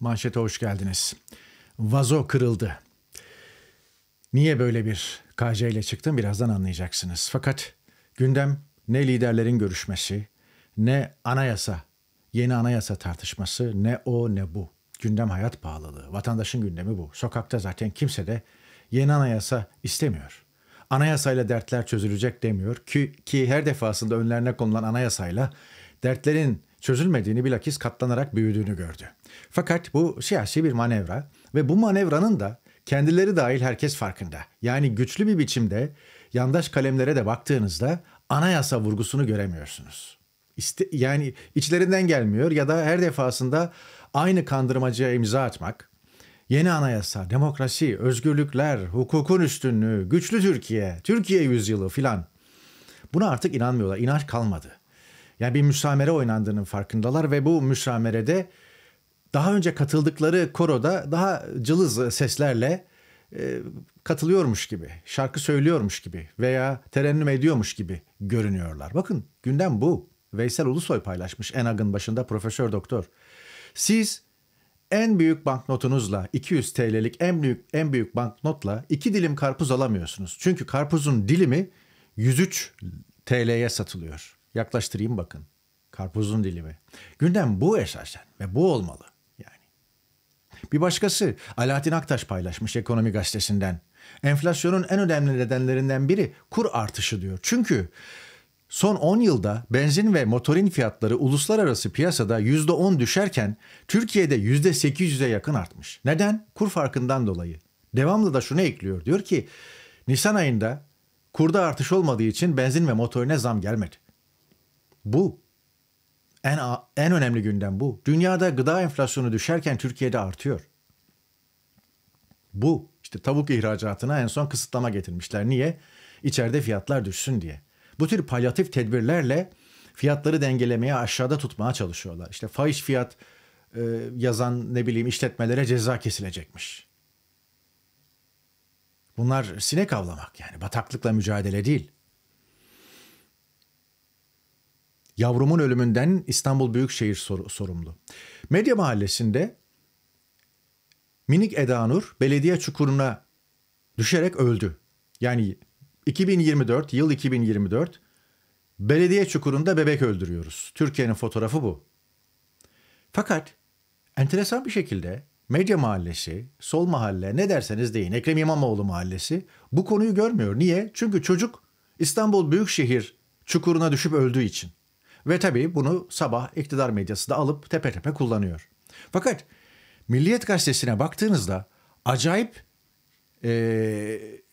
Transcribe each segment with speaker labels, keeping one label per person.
Speaker 1: Manşete hoş geldiniz. Vazo kırıldı. Niye böyle bir KC ile çıktım birazdan anlayacaksınız. Fakat gündem ne liderlerin görüşmesi, ne anayasa, yeni anayasa tartışması, ne o ne bu. Gündem hayat pahalılığı. Vatandaşın gündemi bu. Sokakta zaten kimse de yeni anayasa istemiyor. Anayasayla dertler çözülecek demiyor ki, ki her defasında önlerine konulan anayasayla dertlerin çözülmediğini bilakis katlanarak büyüdüğünü gördü. Fakat bu siyasi bir manevra ve bu manevranın da kendileri dahil herkes farkında. Yani güçlü bir biçimde yandaş kalemlere de baktığınızda anayasa vurgusunu göremiyorsunuz. İste, yani içlerinden gelmiyor ya da her defasında aynı kandırmacıya imza atmak, yeni anayasa, demokrasi, özgürlükler, hukukun üstünlüğü, güçlü Türkiye, Türkiye yüzyılı filan. Buna artık inanmıyorlar, inanç kalmadı. Yani bir müsamere oynandığının farkındalar ve bu müsamerede daha önce katıldıkları koroda daha cılız seslerle e, katılıyormuş gibi, şarkı söylüyormuş gibi veya terennüm ediyormuş gibi görünüyorlar. Bakın gündem bu. Veysel Ulusoy paylaşmış Enag'ın başında profesör doktor. Siz en büyük banknotunuzla 200 TL'lik en büyük en büyük banknotla iki dilim karpuz alamıyorsunuz. Çünkü karpuzun dilimi 103 TL'ye satılıyor. Yaklaştırayım bakın. Karpuzun dilimi. Gündem bu esasen ve bu olmalı. Bir başkası Alaaddin Aktaş paylaşmış Ekonomi Gazetesi'nden. Enflasyonun en önemli nedenlerinden biri kur artışı diyor. Çünkü Son 10 yılda benzin ve motorin fiyatları uluslararası piyasada %10 düşerken Türkiye'de %800'e yakın artmış. Neden? Kur farkından dolayı. Devamlı da şunu ekliyor. Diyor ki Nisan ayında kurda artış olmadığı için benzin ve motorine zam gelmedi. Bu en, en önemli gündem bu. Dünyada gıda enflasyonu düşerken Türkiye'de artıyor. Bu işte tavuk ihracatına en son kısıtlama getirmişler. Niye? İçeride fiyatlar düşsün diye. Bu tür palyatif tedbirlerle fiyatları dengelemeye aşağıda tutmaya çalışıyorlar. İşte faiz fiyat e, yazan ne bileyim işletmelere ceza kesilecekmiş. Bunlar sinek avlamak yani bataklıkla mücadele değil. Yavrumun ölümünden İstanbul Büyükşehir sorumlu. Medya Mahallesi'nde minik Eda Nur belediye çukuruna düşerek öldü. Yani 2024, yıl 2024 belediye çukurunda bebek öldürüyoruz. Türkiye'nin fotoğrafı bu. Fakat enteresan bir şekilde Medya Mahallesi, Sol Mahalle ne derseniz deyin Ekrem İmamoğlu Mahallesi bu konuyu görmüyor. Niye? Çünkü çocuk İstanbul Büyükşehir çukuruna düşüp öldüğü için. Ve tabii bunu sabah iktidar medyası da alıp tepe tepe kullanıyor. Fakat Milliyet Gazetesi'ne baktığınızda acayip e,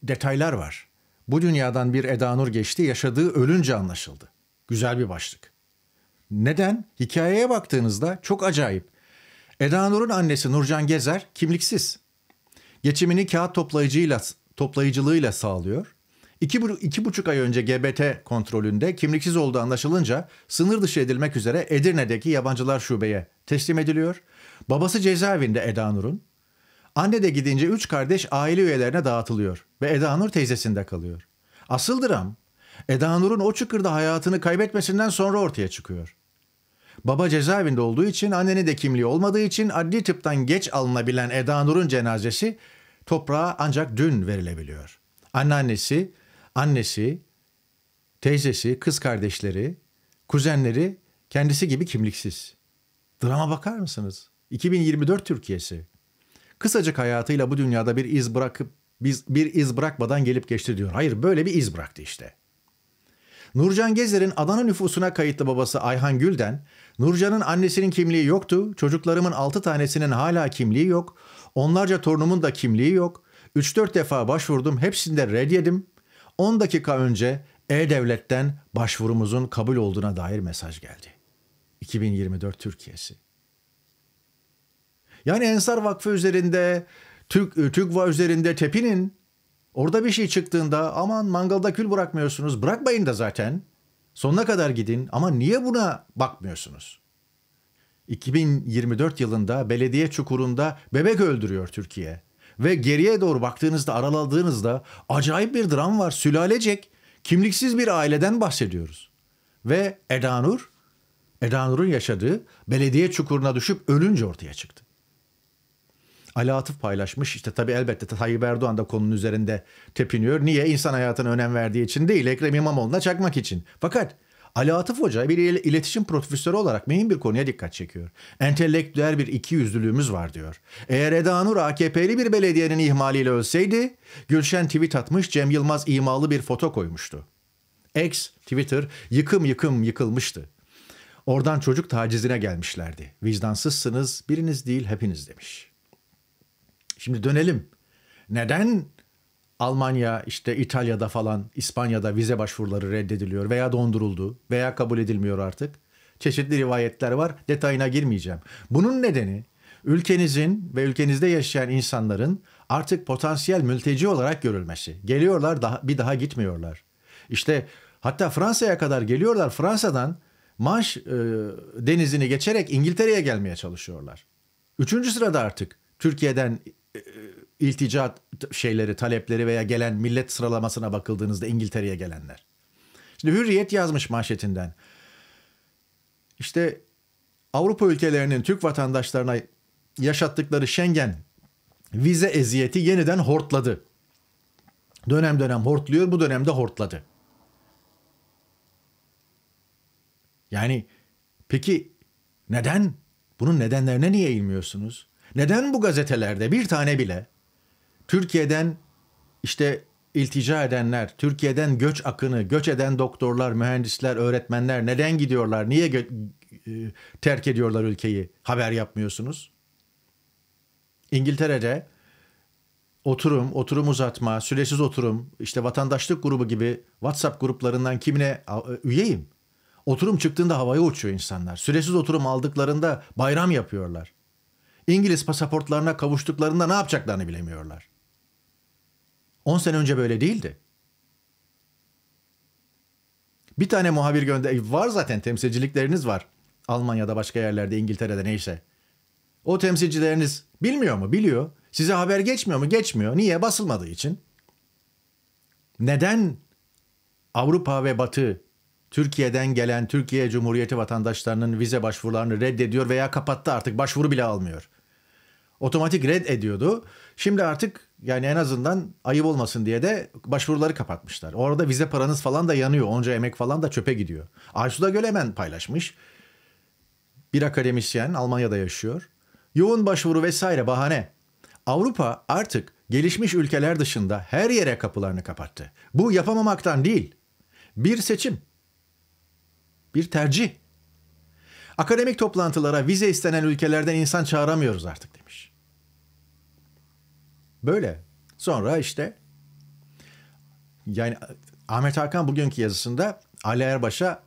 Speaker 1: detaylar var. Bu dünyadan bir Eda Nur geçti, yaşadığı ölünce anlaşıldı. Güzel bir başlık. Neden? Hikayeye baktığınızda çok acayip. Eda Nur'un annesi Nurcan Gezer kimliksiz. Geçimini kağıt toplayıcıyla toplayıcılığıyla sağlıyor. İki, bu, iki buçuk ay önce GBT kontrolünde kimliksiz olduğu anlaşılınca sınır dışı edilmek üzere Edirne'deki yabancılar şubeye teslim ediliyor. Babası cezaevinde Eda Nur'un. Anne de gidince üç kardeş aile üyelerine dağıtılıyor ve Eda Nur teyzesinde kalıyor. Asıl dram Eda Nur'un o çukurda hayatını kaybetmesinden sonra ortaya çıkıyor. Baba cezaevinde olduğu için annenin de kimliği olmadığı için adli tıptan geç alınabilen Eda Nur'un cenazesi toprağa ancak dün verilebiliyor. Anneannesi annesi, teyzesi, kız kardeşleri, kuzenleri kendisi gibi kimliksiz. Drama bakar mısınız? 2024 Türkiye'si. Kısacık hayatıyla bu dünyada bir iz bırakıp biz bir iz bırakmadan gelip geçti diyor. Hayır böyle bir iz bıraktı işte. Nurcan Gezer'in Adana nüfusuna kayıtlı babası Ayhan Gül'den, Nurcan'ın annesinin kimliği yoktu, çocuklarımın 6 tanesinin hala kimliği yok, onlarca torunumun da kimliği yok, 3-4 defa başvurdum, hepsinde red yedim, 10 dakika önce E-Devlet'ten başvurumuzun kabul olduğuna dair mesaj geldi. 2024 Türkiye'si. Yani Ensar Vakfı üzerinde, Türk e, TÜGVA üzerinde tepinin orada bir şey çıktığında aman mangalda kül bırakmıyorsunuz. Bırakmayın da zaten. Sonuna kadar gidin ama niye buna bakmıyorsunuz? 2024 yılında belediye çukurunda bebek öldürüyor Türkiye. Ve geriye doğru baktığınızda araladığınızda acayip bir dram var. Sülalecek kimliksiz bir aileden bahsediyoruz. Ve Edanur, Edanur'un yaşadığı belediye çukuruna düşüp ölünce ortaya çıktı. Ali Atıf paylaşmış. işte tabii elbette Tayyip Erdoğan da konunun üzerinde tepiniyor. Niye? insan hayatına önem verdiği için değil. Ekrem İmamoğlu'na çakmak için. Fakat Ali Atıf Hoca bir iletişim profesörü olarak mühim bir konuya dikkat çekiyor. Entelektüel bir iki yüzlülüğümüz var diyor. Eğer Eda Nur AKP'li bir belediyenin ihmaliyle ölseydi Gülşen tweet atmış Cem Yılmaz imalı bir foto koymuştu. X Twitter yıkım yıkım yıkılmıştı. Oradan çocuk tacizine gelmişlerdi. Vicdansızsınız biriniz değil hepiniz demiş. Şimdi dönelim. Neden Almanya, işte İtalya'da falan, İspanya'da vize başvuruları reddediliyor veya donduruldu veya kabul edilmiyor artık. Çeşitli rivayetler var. Detayına girmeyeceğim. Bunun nedeni ülkenizin ve ülkenizde yaşayan insanların artık potansiyel mülteci olarak görülmesi. Geliyorlar daha, bir daha gitmiyorlar. İşte hatta Fransa'ya kadar geliyorlar. Fransa'dan Manş e, denizini geçerek İngiltere'ye gelmeye çalışıyorlar. Üçüncü sırada artık Türkiye'den iltica şeyleri, talepleri veya gelen millet sıralamasına bakıldığınızda İngiltere'ye gelenler. Şimdi Hürriyet yazmış manşetinden. İşte Avrupa ülkelerinin Türk vatandaşlarına yaşattıkları Schengen vize eziyeti yeniden hortladı. Dönem dönem hortluyor, bu dönemde hortladı. Yani peki neden? Bunun nedenlerine niye eğilmiyorsunuz? Neden bu gazetelerde bir tane bile Türkiye'den işte iltica edenler, Türkiye'den göç akını, göç eden doktorlar, mühendisler, öğretmenler neden gidiyorlar? Niye gö- e, terk ediyorlar ülkeyi? Haber yapmıyorsunuz. İngiltere'de oturum, oturum uzatma, süresiz oturum, işte vatandaşlık grubu gibi WhatsApp gruplarından kimine e, üyeyim. Oturum çıktığında havaya uçuyor insanlar. Süresiz oturum aldıklarında bayram yapıyorlar. İngiliz pasaportlarına kavuştuklarında ne yapacaklarını bilemiyorlar. 10 sene önce böyle değildi. Bir tane muhabir gönder e, var zaten temsilcilikleriniz var. Almanya'da başka yerlerde İngiltere'de neyse. O temsilcileriniz bilmiyor mu? Biliyor. Size haber geçmiyor mu? Geçmiyor. Niye? Basılmadığı için. Neden Avrupa ve Batı Türkiye'den gelen Türkiye Cumhuriyeti vatandaşlarının vize başvurularını reddediyor veya kapattı artık başvuru bile almıyor. Otomatik red ediyordu. Şimdi artık yani en azından ayıp olmasın diye de başvuruları kapatmışlar. Orada vize paranız falan da yanıyor. Onca emek falan da çöpe gidiyor. Aysuda Gölemen paylaşmış. Bir akademisyen Almanya'da yaşıyor. Yoğun başvuru vesaire bahane. Avrupa artık gelişmiş ülkeler dışında her yere kapılarını kapattı. Bu yapamamaktan değil. Bir seçim. Bir tercih. Akademik toplantılara vize istenen ülkelerden insan çağıramıyoruz artık demiş. Böyle. Sonra işte yani Ahmet Hakan bugünkü yazısında Ali Erbaş'a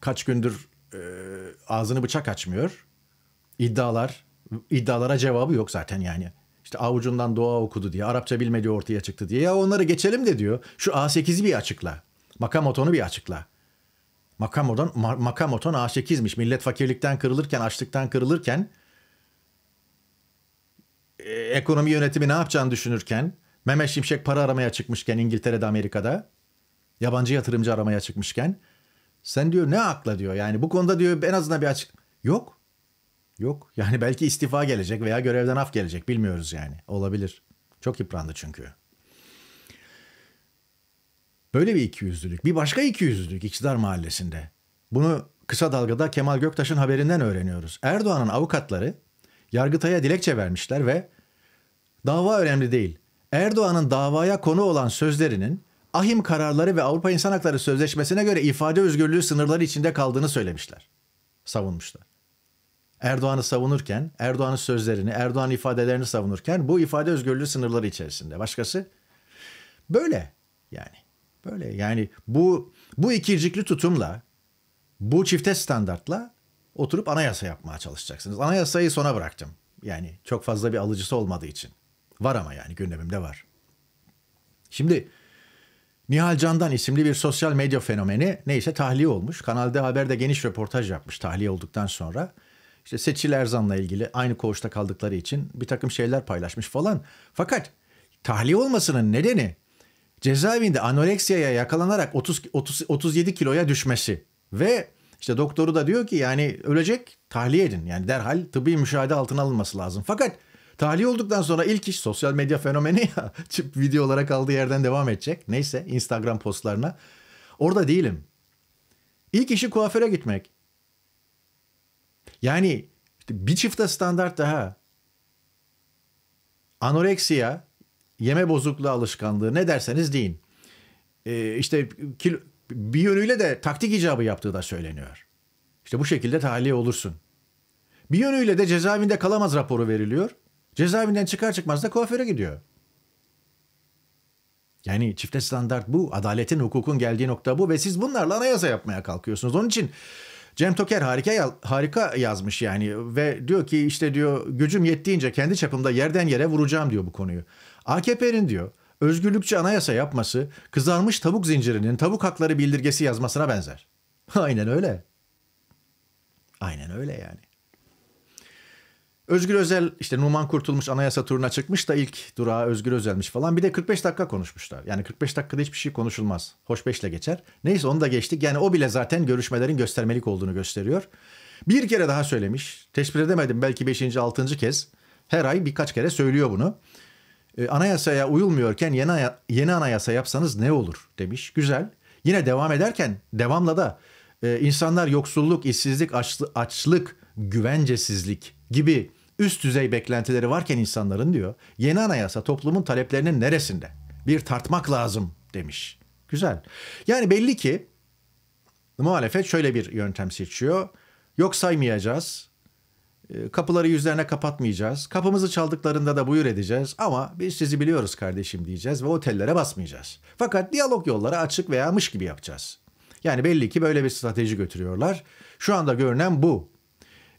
Speaker 1: kaç gündür e, ağzını bıçak açmıyor. İddialar, iddialara cevabı yok zaten yani. İşte avucundan doğa okudu diye, Arapça bilmediği ortaya çıktı diye. Ya onları geçelim de diyor. Şu A8'i bir açıkla. makam otonu bir açıkla. makam makam oton A8'miş. Millet fakirlikten kırılırken, açlıktan kırılırken e, ekonomi yönetimi ne yapacağını düşünürken Mehmet Şimşek para aramaya çıkmışken İngiltere'de Amerika'da yabancı yatırımcı aramaya çıkmışken sen diyor ne akla diyor yani bu konuda diyor en azından bir açık yok yok yani belki istifa gelecek veya görevden af gelecek bilmiyoruz yani olabilir çok yıprandı çünkü. Böyle bir ikiyüzlülük. Bir başka ikiyüzlülük İktidar Mahallesi'nde. Bunu kısa dalgada Kemal Göktaş'ın haberinden öğreniyoruz. Erdoğan'ın avukatları Yargıtay'a dilekçe vermişler ve dava önemli değil. Erdoğan'ın davaya konu olan sözlerinin ahim kararları ve Avrupa İnsan Hakları Sözleşmesi'ne göre ifade özgürlüğü sınırları içinde kaldığını söylemişler. Savunmuşlar. Erdoğan'ı savunurken, Erdoğan'ın sözlerini, Erdoğan ifadelerini savunurken bu ifade özgürlüğü sınırları içerisinde. Başkası böyle yani. Böyle yani bu bu ikircikli tutumla bu çifte standartla oturup anayasa yapmaya çalışacaksınız. Anayasayı sona bıraktım. Yani çok fazla bir alıcısı olmadığı için. Var ama yani gündemimde var. Şimdi Nihal Candan isimli bir sosyal medya fenomeni neyse tahliye olmuş. Kanalda Haber'de geniş röportaj yapmış tahliye olduktan sonra. İşte Seçil Erzan'la ilgili aynı koğuşta kaldıkları için bir takım şeyler paylaşmış falan. Fakat tahliye olmasının nedeni cezaevinde anoreksiyaya yakalanarak 30, 30, 37 kiloya düşmesi ve işte doktoru da diyor ki yani ölecek tahliye edin. Yani derhal tıbbi müşahede altına alınması lazım. Fakat tahliye olduktan sonra ilk iş sosyal medya fenomeni ya. Çip video olarak aldığı yerden devam edecek. Neyse Instagram postlarına. Orada değilim. İlk işi kuaföre gitmek. Yani bir çifte standart daha. Anoreksiya, yeme bozukluğu alışkanlığı ne derseniz deyin. Ee, işte kilo, bir yönüyle de taktik icabı yaptığı da söyleniyor. İşte bu şekilde tahliye olursun. Bir yönüyle de cezaevinde kalamaz raporu veriliyor. Cezaevinden çıkar çıkmaz da kuaföre gidiyor. Yani çifte standart bu. Adaletin, hukukun geldiği nokta bu ve siz bunlarla anayasa yapmaya kalkıyorsunuz. Onun için Cem Toker harika harika yazmış yani ve diyor ki işte diyor gücüm yettiğince kendi çapımda yerden yere vuracağım diyor bu konuyu. AKP'nin diyor özgürlükçe anayasa yapması kızarmış tavuk zincirinin tavuk hakları bildirgesi yazmasına benzer. Aynen öyle. Aynen öyle yani. Özgür Özel işte Numan Kurtulmuş anayasa turuna çıkmış da ilk durağı Özgür Özel'miş falan. Bir de 45 dakika konuşmuşlar. Yani 45 dakikada hiçbir şey konuşulmaz. Hoşbeşle geçer. Neyse onu da geçtik. Yani o bile zaten görüşmelerin göstermelik olduğunu gösteriyor. Bir kere daha söylemiş. Tespit edemedim belki 5. 6. kez. Her ay birkaç kere söylüyor bunu. E, anayasaya uyulmuyorken yeni, yeni anayasa yapsanız ne olur demiş. Güzel. Yine devam ederken devamla da e, insanlar yoksulluk, işsizlik, açlık, güvencesizlik gibi üst düzey beklentileri varken insanların diyor yeni anayasa toplumun taleplerinin neresinde? Bir tartmak lazım demiş. Güzel. Yani belli ki muhalefet şöyle bir yöntem seçiyor. Yok saymayacağız. Ee, kapıları yüzlerine kapatmayacağız. Kapımızı çaldıklarında da buyur edeceğiz ama biz sizi biliyoruz kardeşim diyeceğiz ve otellere basmayacağız. Fakat diyalog yolları açık veya mış gibi yapacağız. Yani belli ki böyle bir strateji götürüyorlar. Şu anda görünen bu.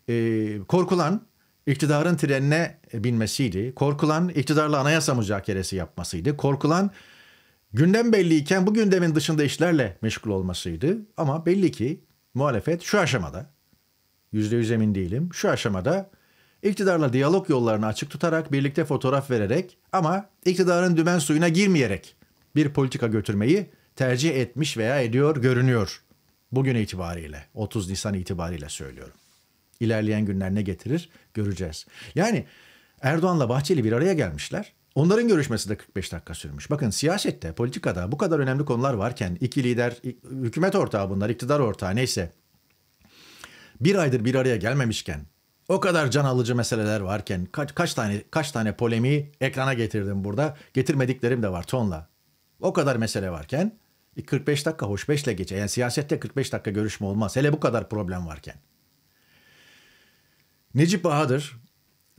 Speaker 1: Ee, korkulan iktidarın trenine binmesiydi. Korkulan iktidarla anayasa müzakeresi yapmasıydı. Korkulan gündem belliyken bu gündemin dışında işlerle meşgul olmasıydı. Ama belli ki muhalefet şu aşamada Yüzde yüz emin değilim. Şu aşamada iktidarla diyalog yollarını açık tutarak, birlikte fotoğraf vererek ama iktidarın dümen suyuna girmeyerek bir politika götürmeyi tercih etmiş veya ediyor görünüyor. Bugün itibariyle, 30 Nisan itibariyle söylüyorum. İlerleyen günler ne getirir göreceğiz. Yani Erdoğan'la Bahçeli bir araya gelmişler. Onların görüşmesi de 45 dakika sürmüş. Bakın siyasette, politikada bu kadar önemli konular varken iki lider, hükümet ortağı bunlar, iktidar ortağı neyse bir aydır bir araya gelmemişken, o kadar can alıcı meseleler varken kaç, kaç tane kaç tane polemiği ekrana getirdim burada. Getirmediklerim de var tonla. O kadar mesele varken 45 e, dakika hoş beşle geçer. Yani siyasette 45 dakika görüşme olmaz. Hele bu kadar problem varken. Necip Bahadır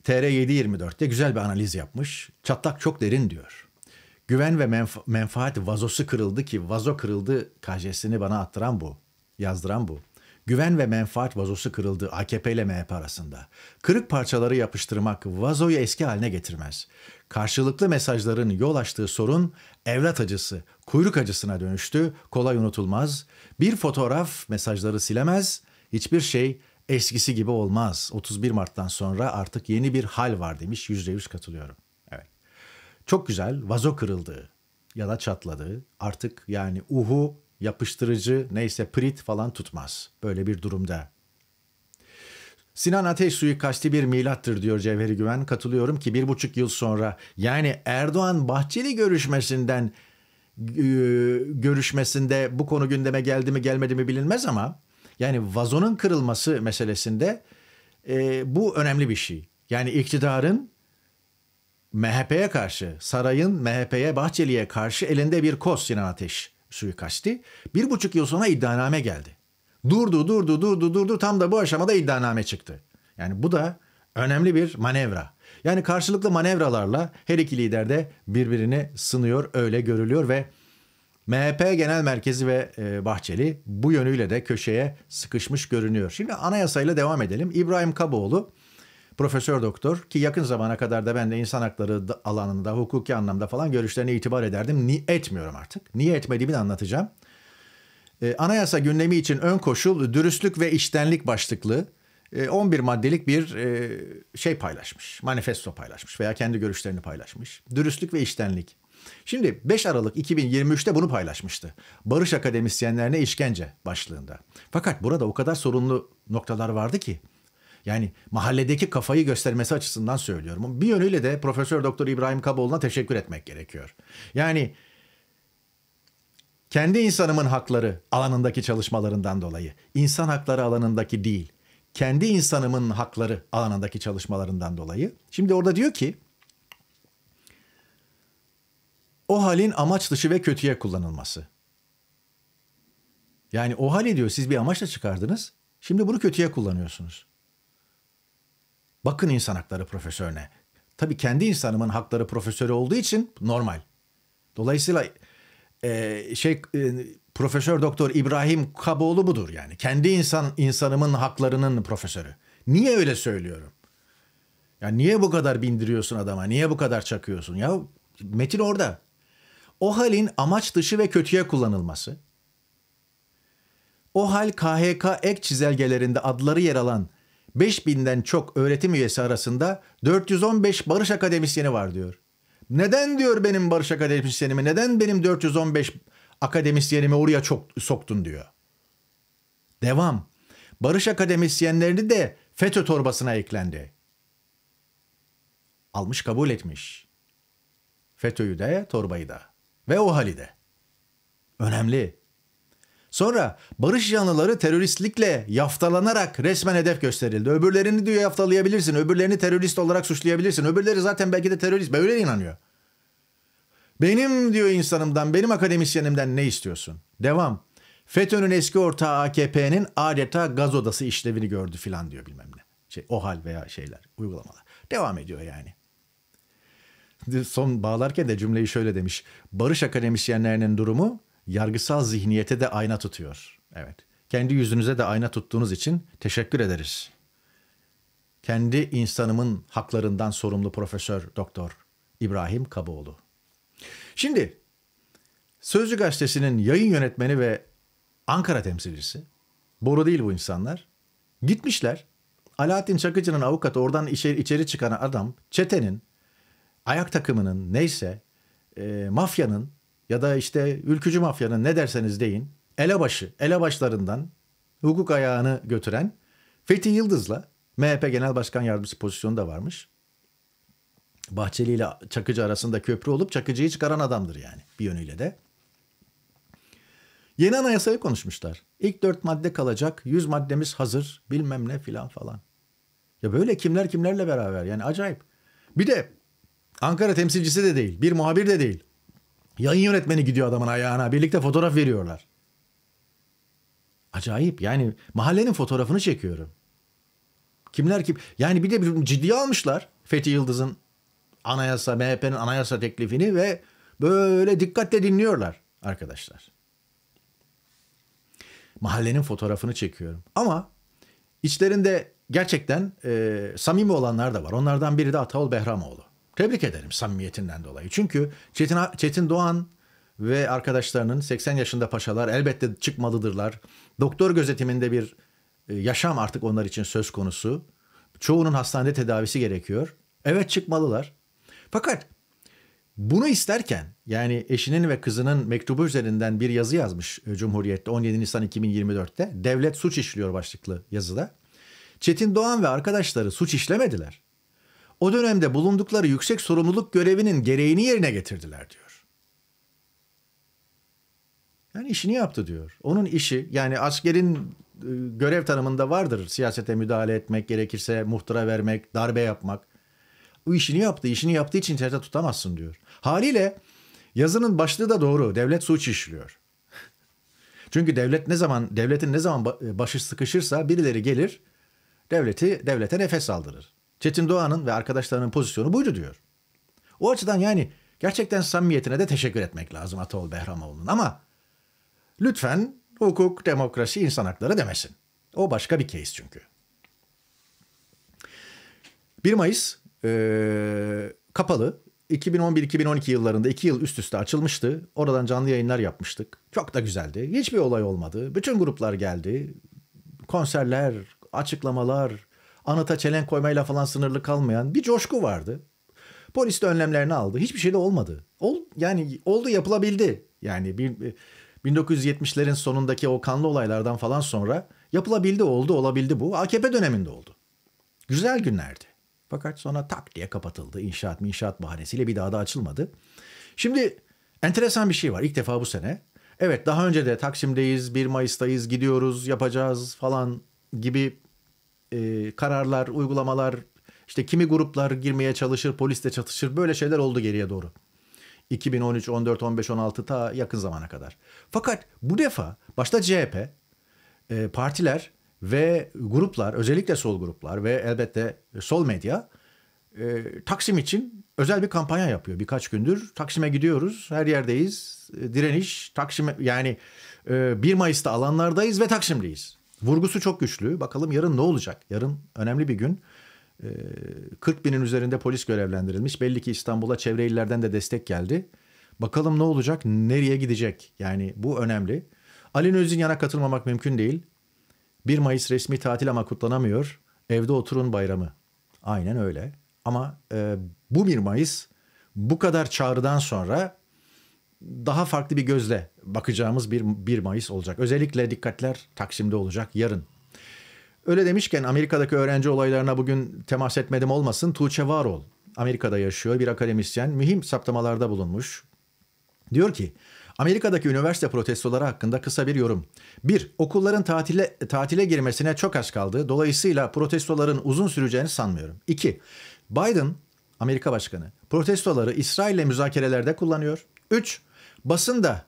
Speaker 1: TR724'te güzel bir analiz yapmış. Çatlak çok derin diyor. Güven ve menfa- menfaat vazosu kırıldı ki vazo kırıldı kajesini bana attıran bu. Yazdıran bu. Güven ve menfaat vazosu kırıldı AKP ile MHP arasında. Kırık parçaları yapıştırmak vazoyu eski haline getirmez. Karşılıklı mesajların yol açtığı sorun evlat acısı, kuyruk acısına dönüştü, kolay unutulmaz. Bir fotoğraf mesajları silemez, hiçbir şey eskisi gibi olmaz. 31 Mart'tan sonra artık yeni bir hal var demiş. Yüzde yüz katılıyorum. Evet. Çok güzel. Vazo kırıldı ya da çatladı. Artık yani uhu yapıştırıcı neyse prit falan tutmaz böyle bir durumda. Sinan Ateş suikasti bir milattır diyor Cevheri Güven. Katılıyorum ki bir buçuk yıl sonra yani Erdoğan Bahçeli görüşmesinden e, görüşmesinde bu konu gündeme geldi mi gelmedi mi bilinmez ama yani vazonun kırılması meselesinde e, bu önemli bir şey. Yani iktidarın MHP'ye karşı, sarayın MHP'ye, Bahçeli'ye karşı elinde bir koz Sinan Ateş suikasti. Bir buçuk yıl sonra iddianame geldi. Durdu, durdu, durdu, durdu. Tam da bu aşamada iddianame çıktı. Yani bu da önemli bir manevra. Yani karşılıklı manevralarla her iki lider de birbirini sınıyor öyle görülüyor ve MHP Genel Merkezi ve e, Bahçeli bu yönüyle de köşeye sıkışmış görünüyor. Şimdi anayasayla devam edelim. İbrahim Kaboğlu Profesör doktor ki yakın zamana kadar da ben de insan hakları alanında hukuki anlamda falan görüşlerine itibar ederdim. Ni etmiyorum artık. Niye etmediğimi de anlatacağım. E, anayasa gündemi için ön koşul dürüstlük ve iştenlik başlıklı 11 e, maddelik bir e, şey paylaşmış. Manifesto paylaşmış veya kendi görüşlerini paylaşmış. Dürüstlük ve iştenlik. Şimdi 5 Aralık 2023'te bunu paylaşmıştı. Barış akademisyenlerine işkence başlığında. Fakat burada o kadar sorunlu noktalar vardı ki yani mahalledeki kafayı göstermesi açısından söylüyorum. Bir yönüyle de Profesör Doktor İbrahim Kaboğlu'na teşekkür etmek gerekiyor. Yani kendi insanımın hakları alanındaki çalışmalarından dolayı, insan hakları alanındaki değil, kendi insanımın hakları alanındaki çalışmalarından dolayı. Şimdi orada diyor ki o halin amaç dışı ve kötüye kullanılması. Yani o hali diyor siz bir amaçla çıkardınız. Şimdi bunu kötüye kullanıyorsunuz. Bakın insan hakları profesörüne. Tabii kendi insanımın hakları profesörü olduğu için normal. Dolayısıyla e, şey e, Profesör Doktor İbrahim Kaboğlu budur yani. Kendi insan insanımın haklarının profesörü. Niye öyle söylüyorum? Ya niye bu kadar bindiriyorsun adama? Niye bu kadar çakıyorsun? Ya metin orada. O halin amaç dışı ve kötüye kullanılması. O hal KHK ek çizelgelerinde adları yer alan 5000'den çok öğretim üyesi arasında 415 barış akademisyeni var diyor. Neden diyor benim barış akademisyenimi, neden benim 415 akademisyenimi oraya çok soktun diyor. Devam. Barış akademisyenlerini de FETÖ torbasına eklendi. Almış kabul etmiş. FETÖ'yü de torbayı da ve o hali de. Önemli. Sonra barış yanlıları teröristlikle yaftalanarak resmen hedef gösterildi. Öbürlerini diyor yaftalayabilirsin, öbürlerini terörist olarak suçlayabilirsin. Öbürleri zaten belki de terörist, böyle inanıyor. Benim diyor insanımdan, benim akademisyenimden ne istiyorsun? Devam. FETÖ'nün eski ortağı AKP'nin adeta gaz odası işlevini gördü filan diyor bilmem ne. Şey, o hal veya şeyler, uygulamalar. Devam ediyor yani son bağlarken de cümleyi şöyle demiş. Barış akademisyenlerinin durumu yargısal zihniyete de ayna tutuyor. Evet. Kendi yüzünüze de ayna tuttuğunuz için teşekkür ederiz. Kendi insanımın haklarından sorumlu Profesör Doktor İbrahim Kaboğlu. Şimdi Sözcü Gazetesi'nin yayın yönetmeni ve Ankara temsilcisi, boru değil bu insanlar, gitmişler. Alaaddin Çakıcı'nın avukatı oradan içeri, içeri çıkan adam, çetenin, ayak takımının neyse, e, mafyanın ya da işte ülkücü mafyanın ne derseniz deyin elebaşı, elebaşlarından hukuk ayağını götüren Fethi Yıldız'la MHP Genel Başkan Yardımcısı pozisyonu da varmış. Bahçeli ile Çakıcı arasında köprü olup Çakıcı'yı çıkaran adamdır yani bir yönüyle de. Yeni anayasayı konuşmuşlar. İlk dört madde kalacak, yüz maddemiz hazır bilmem ne filan falan. Ya böyle kimler kimlerle beraber yani acayip. Bir de Ankara temsilcisi de değil, bir muhabir de değil. Yayın yönetmeni gidiyor adamın ayağına. Birlikte fotoğraf veriyorlar. Acayip. Yani mahallenin fotoğrafını çekiyorum. Kimler kim? Yani bir de ciddiye almışlar Fethi Yıldız'ın anayasa, MHP'nin anayasa teklifini ve böyle dikkatle dinliyorlar arkadaşlar. Mahallenin fotoğrafını çekiyorum. Ama içlerinde gerçekten e, samimi olanlar da var. Onlardan biri de Ataol Behramoğlu. Tebrik ederim samimiyetinden dolayı. Çünkü Çetin, Çetin Doğan ve arkadaşlarının 80 yaşında paşalar elbette çıkmalıdırlar. Doktor gözetiminde bir e, yaşam artık onlar için söz konusu. Çoğunun hastanede tedavisi gerekiyor. Evet çıkmalılar. Fakat bunu isterken yani eşinin ve kızının mektubu üzerinden bir yazı yazmış e, Cumhuriyet'te 17 Nisan 2024'te. Devlet suç işliyor başlıklı yazıda. Çetin Doğan ve arkadaşları suç işlemediler o dönemde bulundukları yüksek sorumluluk görevinin gereğini yerine getirdiler diyor. Yani işini yaptı diyor. Onun işi yani askerin e, görev tanımında vardır siyasete müdahale etmek gerekirse muhtıra vermek, darbe yapmak. O işini yaptı, İşini yaptığı için terörde tutamazsın diyor. Haliyle yazının başlığı da doğru. Devlet suç işliyor. Çünkü devlet ne zaman devletin ne zaman e, başı sıkışırsa birileri gelir devleti devlete nefes aldırır. Çetin Doğan'ın ve arkadaşlarının pozisyonu buydu diyor. O açıdan yani gerçekten samimiyetine de teşekkür etmek lazım Atol Behramoğlu'nun ama lütfen hukuk, demokrasi, insan hakları demesin. O başka bir case çünkü. 1 Mayıs e, kapalı 2011-2012 yıllarında iki yıl üst üste açılmıştı. Oradan canlı yayınlar yapmıştık. Çok da güzeldi. Hiçbir olay olmadı. Bütün gruplar geldi. Konserler, açıklamalar, anıta çelen koymayla falan sınırlı kalmayan bir coşku vardı. Polis de önlemlerini aldı. Hiçbir şey de olmadı. Ol, yani oldu yapılabildi. Yani bir, 1970'lerin e, sonundaki o kanlı olaylardan falan sonra yapılabildi oldu olabildi bu. AKP döneminde oldu. Güzel günlerdi. Fakat sonra tak diye kapatıldı. İnşaat inşaat bahanesiyle bir daha da açılmadı. Şimdi enteresan bir şey var ilk defa bu sene. Evet daha önce de Taksim'deyiz, 1 Mayıs'tayız, gidiyoruz, yapacağız falan gibi e, kararlar, uygulamalar, işte kimi gruplar girmeye çalışır, polisle çatışır böyle şeyler oldu geriye doğru. 2013, 14, 15, 16 ta yakın zamana kadar. Fakat bu defa başta CHP, e, partiler ve gruplar, özellikle sol gruplar ve elbette sol medya e, Taksim için özel bir kampanya yapıyor. Birkaç gündür Taksim'e gidiyoruz, her yerdeyiz, e, direniş, Taksim yani e, 1 Mayıs'ta alanlardayız ve Taksim'deyiz. Vurgusu çok güçlü. Bakalım yarın ne olacak? Yarın önemli bir gün. 40 ee, binin üzerinde polis görevlendirilmiş. Belli ki İstanbul'a çevre illerden de destek geldi. Bakalım ne olacak? Nereye gidecek? Yani bu önemli. Ali Nöz'ün yana katılmamak mümkün değil. 1 Mayıs resmi tatil ama kutlanamıyor. Evde oturun bayramı. Aynen öyle. Ama e, bu 1 Mayıs bu kadar çağrıdan sonra daha farklı bir gözle bakacağımız bir 1 Mayıs olacak. Özellikle dikkatler Taksim'de olacak yarın. Öyle demişken Amerika'daki öğrenci olaylarına bugün temas etmedim olmasın. Tuğçe Varol Amerika'da yaşıyor bir akademisyen mühim saptamalarda bulunmuş. Diyor ki Amerika'daki üniversite protestoları hakkında kısa bir yorum. 1. Okulların tatile, tatile girmesine çok az kaldı. Dolayısıyla protestoların uzun süreceğini sanmıyorum. 2. Biden, Amerika Başkanı, protestoları İsrail'le müzakerelerde kullanıyor. 3. Basında,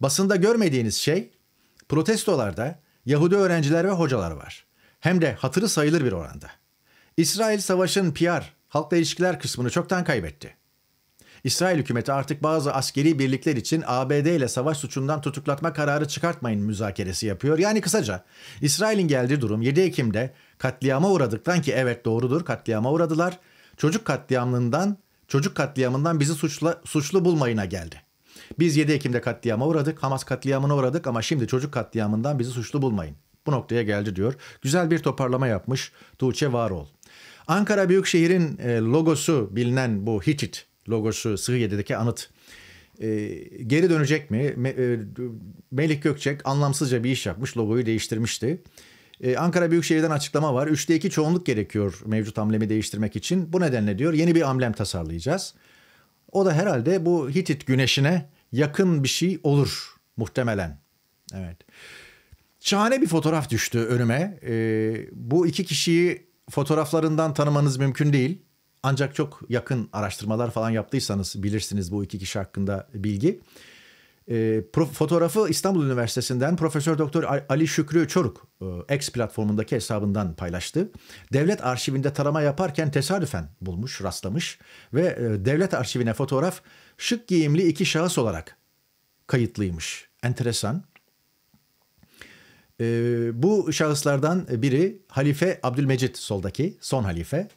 Speaker 1: basında görmediğiniz şey protestolarda Yahudi öğrenciler ve hocalar var. Hem de hatırı sayılır bir oranda. İsrail savaşın PR, halkla ilişkiler kısmını çoktan kaybetti. İsrail hükümeti artık bazı askeri birlikler için ABD ile savaş suçundan tutuklatma kararı çıkartmayın müzakeresi yapıyor. Yani kısaca İsrail'in geldiği durum 7 Ekim'de katliama uğradıktan ki evet doğrudur katliama uğradılar. Çocuk katliamından çocuk katliamından bizi suçla, suçlu bulmayına geldi. Biz 7 Ekim'de katliama uğradık, Hamas katliamına uğradık ama şimdi çocuk katliamından bizi suçlu bulmayın. Bu noktaya geldi diyor. Güzel bir toparlama yapmış Tuğçe Varol. Ankara Büyükşehir'in e, logosu bilinen bu Hitit logosu Sığ 7'deki anıt e, geri dönecek mi? Melik e, Gökçek anlamsızca bir iş yapmış, logoyu değiştirmişti. E, Ankara Büyükşehir'den açıklama var. 3'te 2 çoğunluk gerekiyor mevcut amblemi değiştirmek için. Bu nedenle diyor yeni bir amblem tasarlayacağız. O da herhalde bu Hitit güneşine yakın bir şey olur muhtemelen. Evet. Şahane bir fotoğraf düştü önüme. Ee, bu iki kişiyi fotoğraflarından tanımanız mümkün değil. Ancak çok yakın araştırmalar falan yaptıysanız bilirsiniz bu iki kişi hakkında bilgi. E, ee, pro, fotoğrafı İstanbul Üniversitesi'nden Profesör Doktor Ali Şükrü Çoruk e, X platformundaki hesabından paylaştı. Devlet arşivinde tarama yaparken tesadüfen bulmuş, rastlamış ve e, devlet arşivine fotoğraf şık giyimli iki şahıs olarak kayıtlıymış. Enteresan. E, bu şahıslardan biri Halife Abdülmecit soldaki son halife.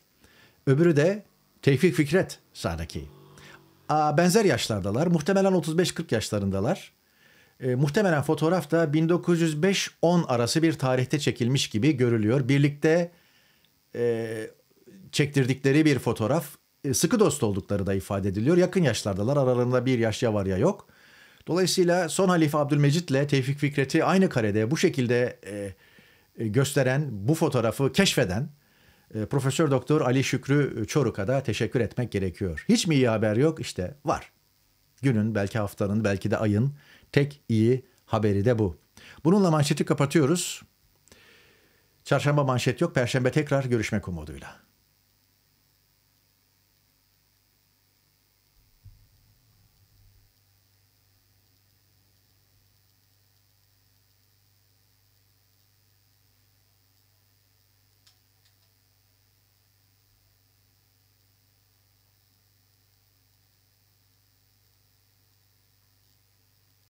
Speaker 1: Öbürü de Tevfik Fikret sağdaki benzer yaşlardalar. Muhtemelen 35-40 yaşlarındalar. E, muhtemelen fotoğraf da 1905-10 arası bir tarihte çekilmiş gibi görülüyor. Birlikte e, çektirdikleri bir fotoğraf. E, sıkı dost oldukları da ifade ediliyor. Yakın yaşlardalar. Aralarında bir yaş ya var ya yok. Dolayısıyla son halife ile Tevfik Fikret'i aynı karede bu şekilde e, e gösteren, bu fotoğrafı keşfeden ee, Profesör Doktor Ali Şükrü Çoruk'a da teşekkür etmek gerekiyor. Hiç mi iyi haber yok? İşte var. Günün, belki haftanın, belki de ayın tek iyi haberi de bu. Bununla manşeti kapatıyoruz. Çarşamba manşet yok, perşembe tekrar görüşmek umuduyla.